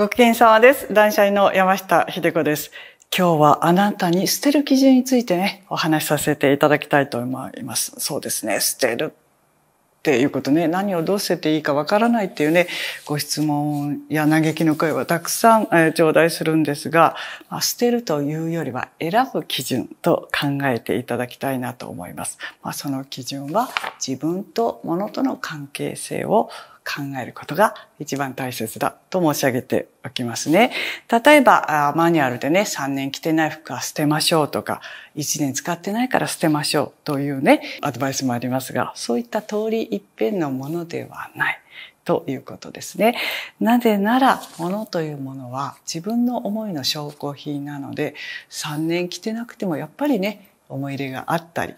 ご機嫌様です。断捨離の山下秀子です。今日はあなたに捨てる基準についてね、お話しさせていただきたいと思います。そうですね、捨てるっていうことね、何をどうしてていいかわからないっていうね、ご質問や嘆きの声はたくさん、えー、頂戴するんですが、まあ、捨てるというよりは選ぶ基準と考えていただきたいなと思います。まあ、その基準は自分と物との関係性を考えることが一番大切だと申し上げておきますね。例えば、マニュアルでね、3年着てない服は捨てましょうとか、1年使ってないから捨てましょうというね、アドバイスもありますが、そういった通り一遍のものではない。ということですね。なぜなら、物というものは自分の思いの証拠品なので、3年着てなくてもやっぱりね、思い入れがあったり、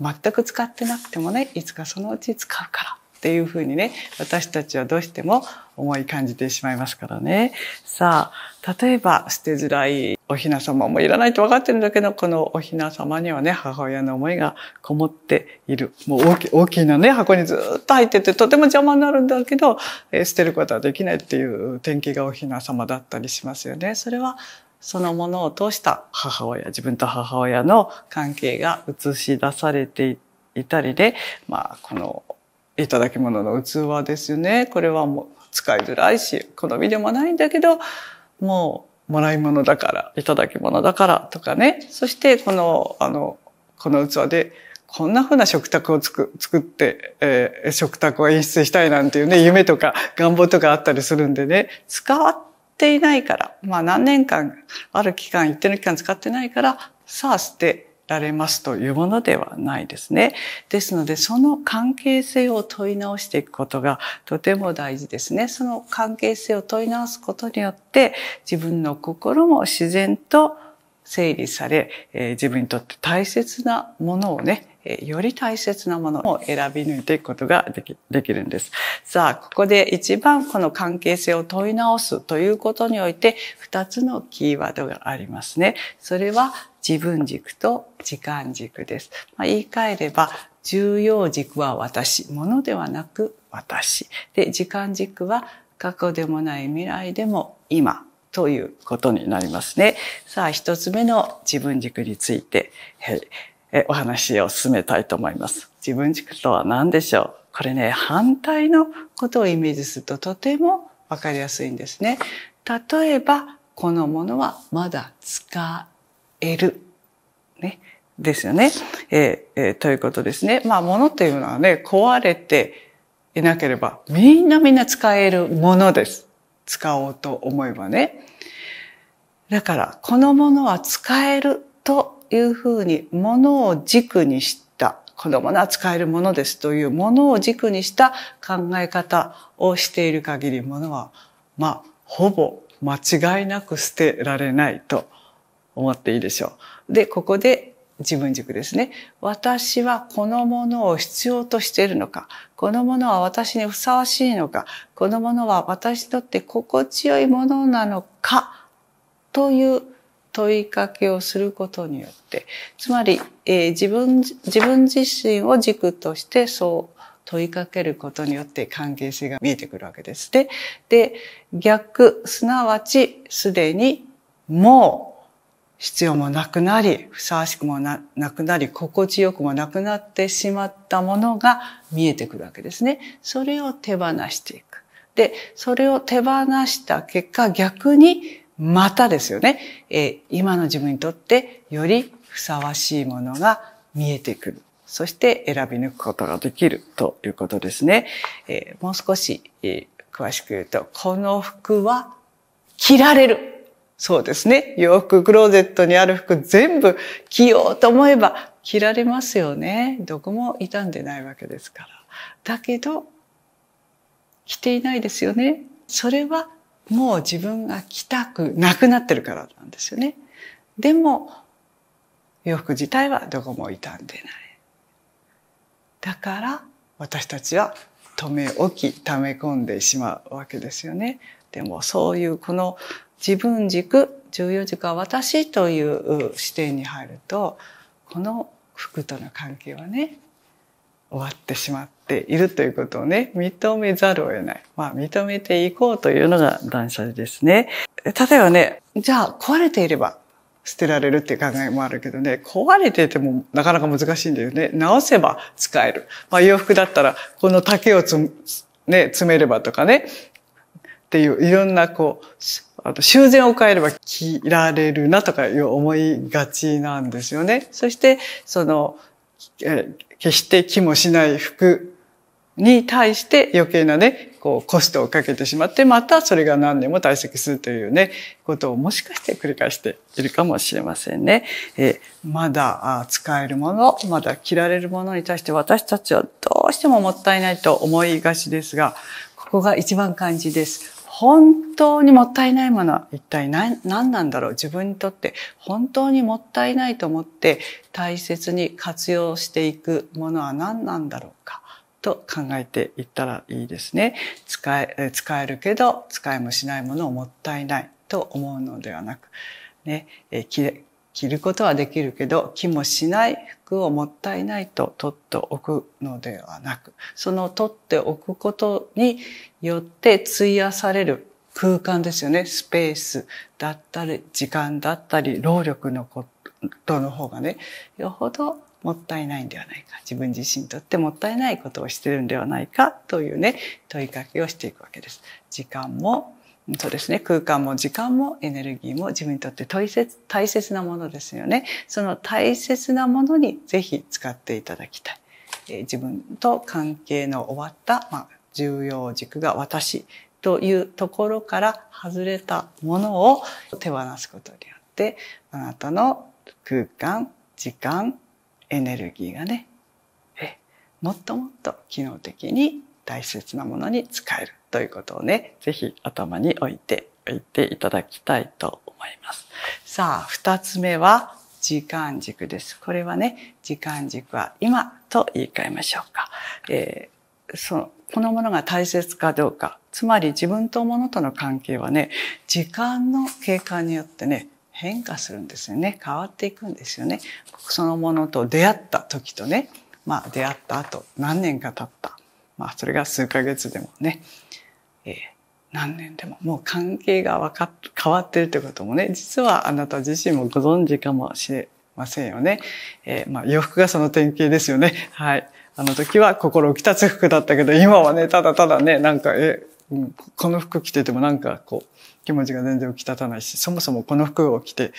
全く使ってなくてもね、いつかそのうち使うからっていうふうにね、私たちはどうしても思い感じてしまいますからね。さあ、例えば捨てづらいお雛様もいらないと分かってるんだけど、このお雛様にはね、母親の思いがこもっている。もう大き大きなね、箱にずっと入ってて、とても邪魔になるんだけど、えー、捨てることはできないっていう天気がお雛様だったりしますよね。それはそのものを通した母親、自分と母親の関係が映し出されていたりで、まあ、このいただき物の器ですよね。これはもう使いづらいし、好みでもないんだけど、もう、もらい物だから、いただき物だからとかね。そして、この、あの、この器で、こんな風な食卓をつく作って、えー、食卓を演出したいなんていうね、夢とか願望とかあったりするんでね、使っていないから、まあ何年間、ある期間、一定の期間使ってないから、さあ捨て、られますというものではないですね。ですので、その関係性を問い直していくことがとても大事ですね。その関係性を問い直すことによって、自分の心も自然と整理され、えー、自分にとって大切なものをね、えー、より大切なものを選び抜いていくことができできるんです。さあ、ここで一番この関係性を問い直すということにおいて、二つのキーワードがありますね。それは、自分軸と時間軸です。まあ、言い換えれば、重要軸は私、ものではなく私。で、時間軸は過去でもない未来でも今ということになりますね。さあ、一つ目の自分軸について、はい、えお話を進めたいと思います。自分軸とは何でしょうこれね、反対のことをイメージするととてもわかりやすいんですね。例えば、このものはまだ使得る。ね。ですよね。えー、えー、ということですね。まあ、物というのはね、壊れていなければ、みんなみんな使えるものです。使おうと思えばね。だから、このものは使えるというふうに、物を軸にした、このものは使えるものですというものを軸にした考え方をしている限り、物は、まあ、ほぼ間違いなく捨てられないと思っていいでしょう。で、ここで自分軸ですね。私はこのものを必要としているのか。このものは私にふさわしいのか。このものは私にとって心地よいものなのか。という問いかけをすることによって、つまり、えー、自分、自分自身を軸としてそう問いかけることによって関係性が見えてくるわけです。で、で逆、すなわち、すでに、もう、必要もなくなり、ふさわしくもなくなり、心地よくもなくなってしまったものが見えてくるわけですね。それを手放していく。で、それを手放した結果、逆にまたですよね、え今の自分にとってよりふさわしいものが見えてくる。そして選び抜くことができるということですね。えもう少し、え詳しく言うと、この服は着られる。そうですね。洋服、クローゼットにある服全部着ようと思えば着られますよね。どこも傷んでないわけですから。だけど、着ていないですよね。それはもう自分が着たくなくなってるからなんですよね。でも、洋服自体はどこも傷んでない。だから私たちは止め置き溜め込んでしまうわけですよね。ってもそういうこの自分軸重要軸は私という視点に入るとこの服との関係はね終わってしまっているということをね認めざるを得ないまあ認めていこうというのが断捨離ですね例えばねじゃあ壊れていれば捨てられるっていう考えもあるけどね、壊れててもなかなか難しいんだよね。直せば使える。まあ洋服だったら、この丈をね、詰めればとかね、っていう、いろんなこう、あと修繕を変えれば着られるなとかいう思いがちなんですよね。そして、その、え決して着もしない服に対して余計なね、こうコストをかけてしまって、またそれが何年も退席するというね、ことをもしかして繰り返しているかもしれませんね。えまだ使えるもの、まだ着られるものに対して私たちはどうしてももったいないと思いがちですが、ここが一番感じです。本当にもったいないもの一体何何なんだろう自分にとって本当にもったいないと思って大切に活用していくものは何なんだろうかと考えていったらいいですね。使え使えるけど使いもしないものをもったいないと思うのではなく、ね、えきれ着ることはできるけど着もしない服をもったいないと取っておくのではなくその取っておくことによって費やされる空間ですよねスペースだったり時間だったり労力のことの方がねよほどもったいないんではないか自分自身にとってもったいないことをしてるんではないかというね問いかけをしていくわけです。時間もそうですね。空間も時間もエネルギーも自分にとって大切、大切なものですよね。その大切なものにぜひ使っていただきたい。えー、自分と関係の終わった、まあ、重要軸が私というところから外れたものを手放すことによって、あなたの空間、時間、エネルギーがね、えもっともっと機能的に大切なものに使える。ということをね、ぜひ頭に置いておいていただきたいと思います。さあ、二つ目は、時間軸です。これはね、時間軸は今と言い換えましょうか。えー、そのこのものが大切かどうか。つまり自分とものとの関係はね、時間の経過によってね、変化するんですよね。変わっていくんですよね。そのものと出会った時とね、まあ出会った後、何年か経った。まあそれが数ヶ月でもね、えー、何年でももう関係が分か変わってるってこともね、実はあなた自身もご存知かもしれませんよね。えー、まあ洋服がその典型ですよね。はい。あの時は心浮き立つ服だったけど、今はね、ただただね、なんか、え、うん、この服着ててもなんかこう、気持ちが全然浮き立たないし、そもそもこの服を着て、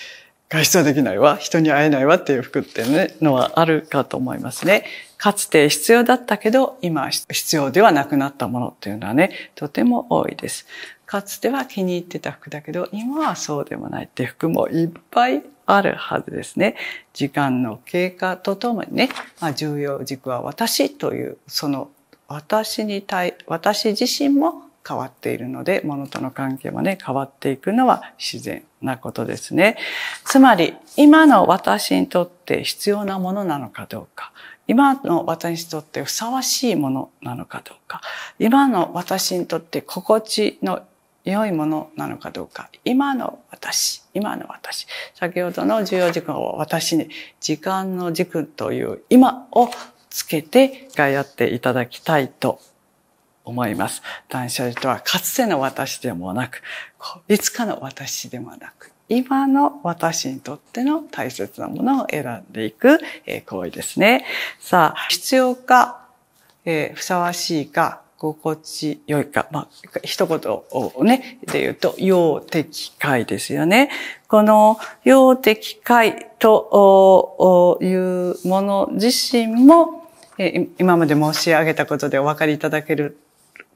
外出はできないわ、人に会えないわっていう服っていうのはあるかと思いますね。かつて必要だったけど、今必要ではなくなったものっていうのはね、とても多いです。かつては気に入ってた服だけど、今はそうでもないって服もいっぱいあるはずですね。時間の経過とともにね、まあ、重要軸は私という、その私に対、私自身も変わっているので、物との関係もね、変わっていくのは自然なことですね。つまり、今の私にとって必要なものなのかどうか、今の私にとってふさわしいものなのかどうか、今の私にとって心地の良いものなのかどうか、今の私、今の私、先ほどの重要時間を私に時間の軸という今をつけてがやっていただきたいと思います。断捨離とはかつての私でもなく、いつかの私でもなく、今の私にとっての大切なものを選んでいく行為ですね。さあ、必要か、えー、ふさわしいか、心地よいか、まあ、一言をね、で言うと、要的解ですよね。この要的解というもの自身も、今まで申し上げたことでお分かりいただける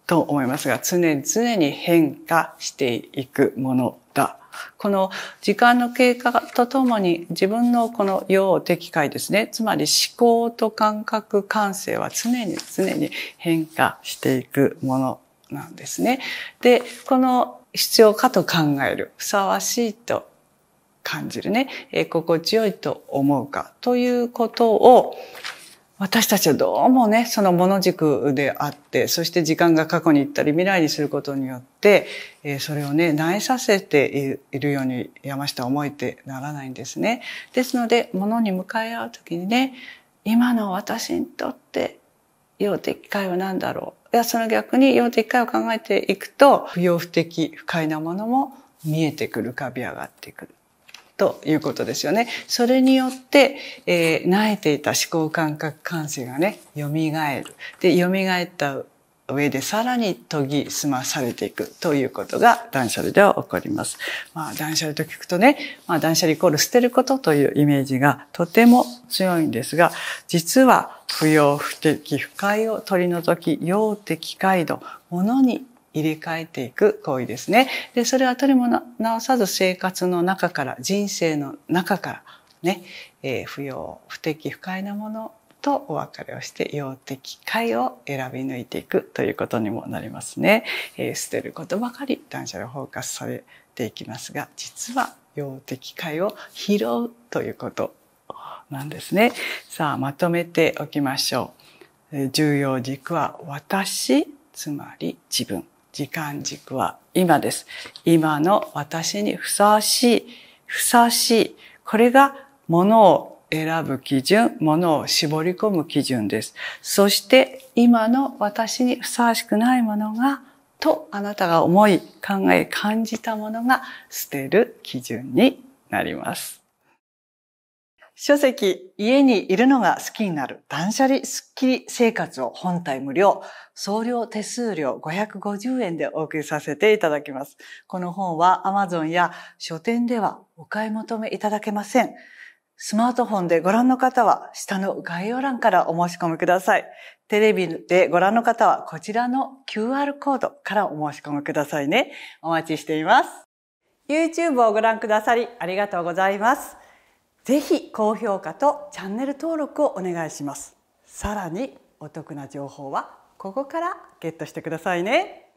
と思いますが、常に常に変化していくものだ。この時間の経過とともに自分のこの要的解ですね。つまり思考と感覚感性は常に常に変化していくものなんですね。で、この必要かと考える、ふさわしいと感じるね、え心地よいと思うかということを私たちはどうもね、その物軸であって、そして時間が過去に行ったり未来にすることによって、えそれをね、苗させているように山下は思えてならないんですね。ですので、物に向かい合うときにね、今の私にとって用的解は何だろう。いや、その逆に用的解を考えていくと、不要不的、不快なものも見えてくる、浮かび上がってくる。ということですよね。それによって、えー、慣れていた思考感覚感性がね、蘇る。で、蘇った上でさらに研ぎ澄まされていくということが断捨離では起こります。まあ断捨離と聞くとね、まあ断捨離イコール捨てることというイメージがとても強いんですが、実は不要不適不快を取り除き、要的解度、物に入れ替えていく行為ですね。で、それは取りも直さず生活の中から、人生の中から、ね、えー、不要、不適、不快なものとお別れをして要的解を選び抜いていくということにもなりますね。えー、捨てることばかり断捨離フォーカスされていきますが、実は要的解を拾うということなんですね。さあ、まとめておきましょう。重要軸は私、つまり自分。時間軸は今です。今の私にふさわしい、ふさわしい。これがものを選ぶ基準、ものを絞り込む基準です。そして今の私にふさわしくないものが、とあなたが思い、考え、感じたものが捨てる基準になります。書籍、家にいるのが好きになる断捨離スッキリ生活を本体無料、送料手数料550円でお送りさせていただきます。この本は Amazon や書店ではお買い求めいただけません。スマートフォンでご覧の方は下の概要欄からお申し込みください。テレビでご覧の方はこちらの QR コードからお申し込みくださいね。お待ちしています。YouTube をご覧くださりありがとうございます。ぜひ高評価とチャンネル登録をお願いしますさらにお得な情報はここからゲットしてくださいね